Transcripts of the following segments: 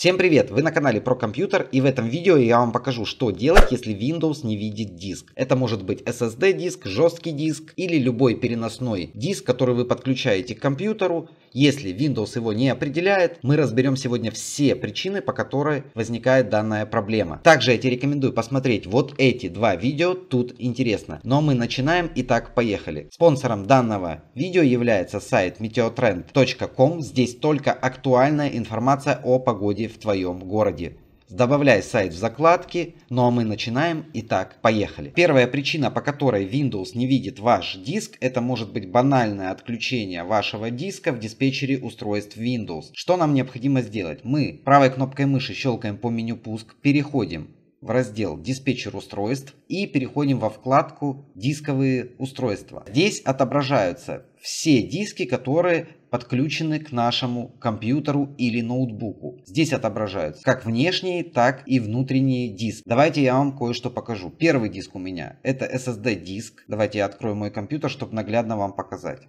Всем привет! Вы на канале про компьютер и в этом видео я вам покажу, что делать, если Windows не видит диск. Это может быть SSD диск, жесткий диск или любой переносной диск, который вы подключаете к компьютеру если Windows его не определяет, мы разберем сегодня все причины, по которой возникает данная проблема. Также я тебе рекомендую посмотреть вот эти два видео, тут интересно. Но мы начинаем, итак, поехали. Спонсором данного видео является сайт meteotrend.com, здесь только актуальная информация о погоде в твоем городе. Добавляй сайт в закладки, ну а мы начинаем. Итак, поехали. Первая причина, по которой Windows не видит ваш диск, это может быть банальное отключение вашего диска в диспетчере устройств Windows. Что нам необходимо сделать? Мы правой кнопкой мыши щелкаем по меню пуск, переходим в раздел «Диспетчер устройств» и переходим во вкладку «Дисковые устройства». Здесь отображаются все диски, которые подключены к нашему компьютеру или ноутбуку. Здесь отображаются как внешние, так и внутренние диски. Давайте я вам кое-что покажу. Первый диск у меня это SSD диск. Давайте я открою мой компьютер, чтобы наглядно вам показать.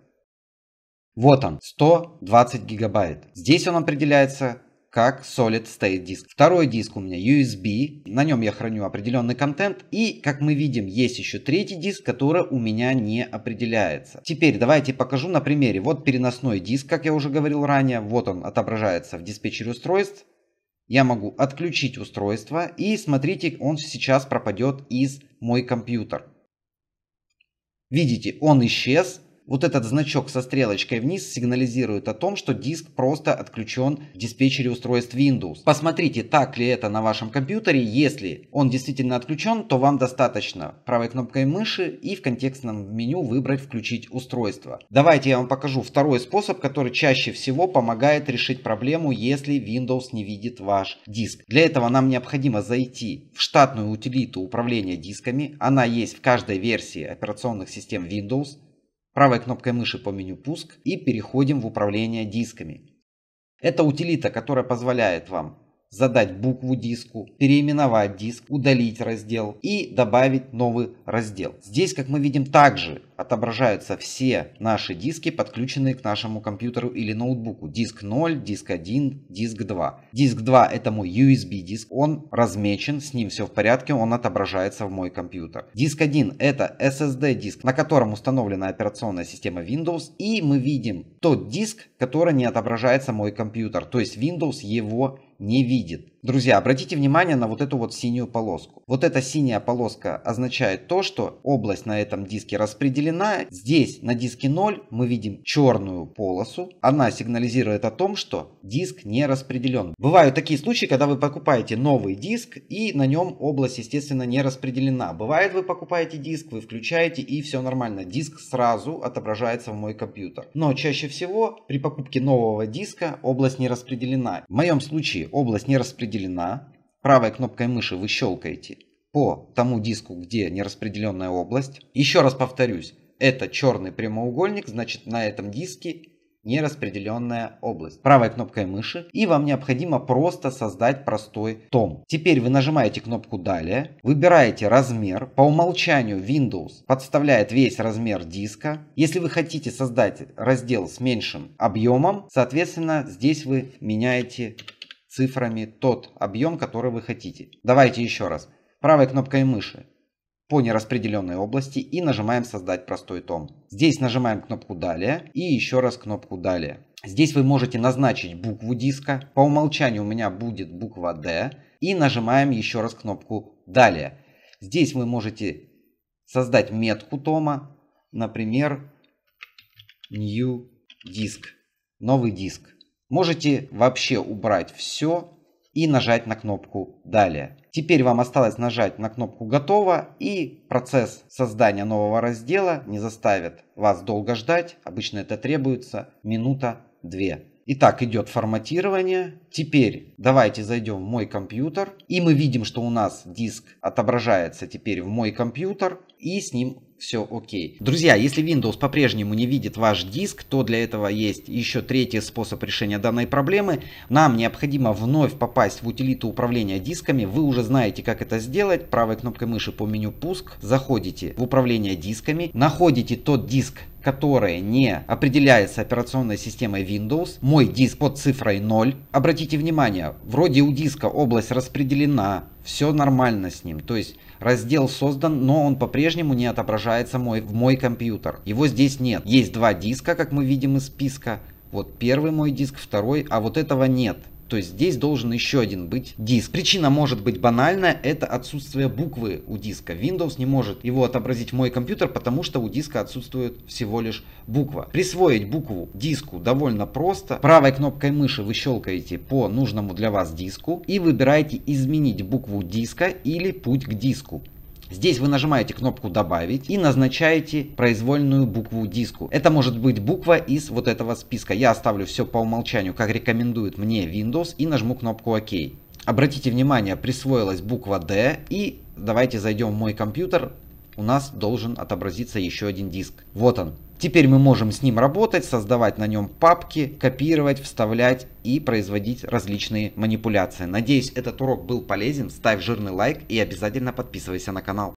Вот он, 120 гигабайт. Здесь он определяется как Solid State диск. Второй диск у меня USB, на нем я храню определенный контент. И, как мы видим, есть еще третий диск, который у меня не определяется. Теперь давайте покажу на примере. Вот переносной диск, как я уже говорил ранее. Вот он отображается в диспетчере устройств. Я могу отключить устройство и смотрите, он сейчас пропадет из мой компьютер. Видите, он исчез, вот этот значок со стрелочкой вниз сигнализирует о том, что диск просто отключен в диспетчере устройств Windows. Посмотрите, так ли это на вашем компьютере. Если он действительно отключен, то вам достаточно правой кнопкой мыши и в контекстном меню выбрать «Включить устройство». Давайте я вам покажу второй способ, который чаще всего помогает решить проблему, если Windows не видит ваш диск. Для этого нам необходимо зайти в штатную утилиту управления дисками. Она есть в каждой версии операционных систем Windows. Правой кнопкой мыши по меню «Пуск» и переходим в управление дисками. Это утилита, которая позволяет вам задать букву диску, переименовать диск, удалить раздел и добавить новый раздел. Здесь, как мы видим, также отображаются все наши диски, подключенные к нашему компьютеру или ноутбуку. Диск 0, диск 1, диск 2. Диск 2 это мой USB диск, он размечен, с ним все в порядке, он отображается в мой компьютер. Диск 1 это SSD диск, на котором установлена операционная система Windows и мы видим тот диск, который не отображается мой компьютер, то есть Windows его не видит. Друзья, обратите внимание на вот эту вот синюю полоску. Вот эта синяя полоска означает то, что область на этом диске распределена. Здесь на диске 0 мы видим черную полосу. Она сигнализирует о том, что диск не распределен. Бывают такие случаи, когда вы покупаете новый диск и на нем область, естественно, не распределена. Бывает, вы покупаете диск, вы включаете и все нормально. Диск сразу отображается в мой компьютер. Но чаще всего при покупке нового диска область не распределена. В моем случае область не распределена распределена, правой кнопкой мыши вы щелкаете по тому диску, где нераспределенная область. Еще раз повторюсь, это черный прямоугольник, значит на этом диске нераспределенная область. Правой кнопкой мыши и вам необходимо просто создать простой том. Теперь вы нажимаете кнопку «Далее», выбираете размер. По умолчанию Windows подставляет весь размер диска. Если вы хотите создать раздел с меньшим объемом, соответственно здесь вы меняете цифрами тот объем, который вы хотите. Давайте еще раз. Правой кнопкой мыши по нераспределенной области и нажимаем «Создать простой том». Здесь нажимаем кнопку «Далее» и еще раз кнопку «Далее». Здесь вы можете назначить букву диска. По умолчанию у меня будет буква D. И нажимаем еще раз кнопку «Далее». Здесь вы можете создать метку тома, например, New Disk, новый диск. Можете вообще убрать все и нажать на кнопку «Далее». Теперь вам осталось нажать на кнопку «Готово» и процесс создания нового раздела не заставит вас долго ждать. Обычно это требуется минута-две. Итак, идет форматирование. Теперь давайте зайдем в мой компьютер. И мы видим, что у нас диск отображается теперь в мой компьютер. И с ним все окей. Друзья, если Windows по-прежнему не видит ваш диск, то для этого есть еще третий способ решения данной проблемы. Нам необходимо вновь попасть в утилиту управления дисками. Вы уже знаете, как это сделать. Правой кнопкой мыши по меню «Пуск» заходите в управление дисками, находите тот диск, которое не определяется операционной системой Windows. Мой диск под цифрой 0. Обратите внимание, вроде у диска область распределена, все нормально с ним. То есть раздел создан, но он по-прежнему не отображается мой, в мой компьютер. Его здесь нет. Есть два диска, как мы видим из списка. Вот первый мой диск, второй, а вот этого нет то есть здесь должен еще один быть диск. Причина может быть банальная, это отсутствие буквы у диска. Windows не может его отобразить в мой компьютер, потому что у диска отсутствует всего лишь буква. Присвоить букву диску довольно просто. Правой кнопкой мыши вы щелкаете по нужному для вас диску и выбираете изменить букву диска или путь к диску. Здесь вы нажимаете кнопку «Добавить» и назначаете произвольную букву диску. Это может быть буква из вот этого списка. Я оставлю все по умолчанию, как рекомендует мне Windows, и нажму кнопку «Ок». Обратите внимание, присвоилась буква D, и давайте зайдем в мой компьютер, у нас должен отобразиться еще один диск. Вот он, Теперь мы можем с ним работать, создавать на нем папки, копировать, вставлять и производить различные манипуляции. Надеюсь, этот урок был полезен. Ставь жирный лайк и обязательно подписывайся на канал.